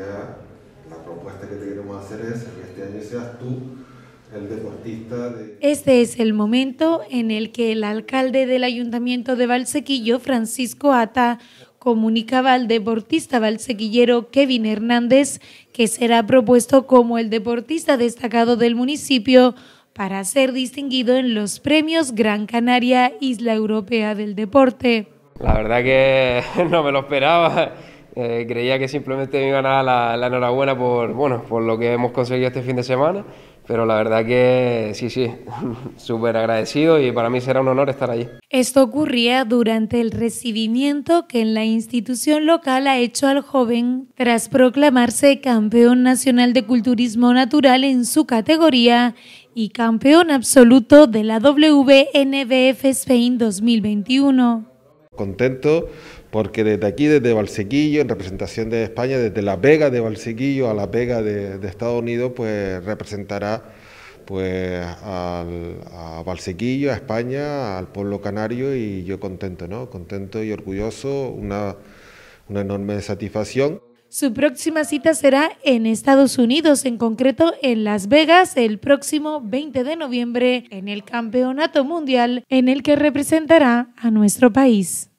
La propuesta que te queremos hacer es que este año seas tú el deportista de... Este es el momento en el que el alcalde del Ayuntamiento de Valsequillo, Francisco Ata, comunicaba al deportista valsequillero Kevin Hernández que será propuesto como el deportista destacado del municipio para ser distinguido en los premios Gran Canaria Isla Europea del Deporte. La verdad que no me lo esperaba eh, creía que simplemente me iban a dar la, la, enhorabuena por, bueno, por lo que hemos conseguido este fin de semana, pero la verdad que sí, sí, súper agradecido y para mí será un honor estar allí. Esto ocurría durante el recibimiento que en la institución local ha hecho al joven tras proclamarse campeón nacional de culturismo natural en su categoría y campeón absoluto de la WNBF Spain 2021. Contento porque desde aquí, desde Valsequillo, en representación de España, desde la Vega de Valsequillo a la Vega de, Estados Unidos, pues representará pues a Valsequillo, a España, al pueblo canario y yo contento, ¿no? Contento y orgulloso, una, una enorme satisfacción. Su próxima cita será en Estados Unidos, en concreto en Las Vegas, el próximo 20 de noviembre en el Campeonato Mundial en el que representará a nuestro país.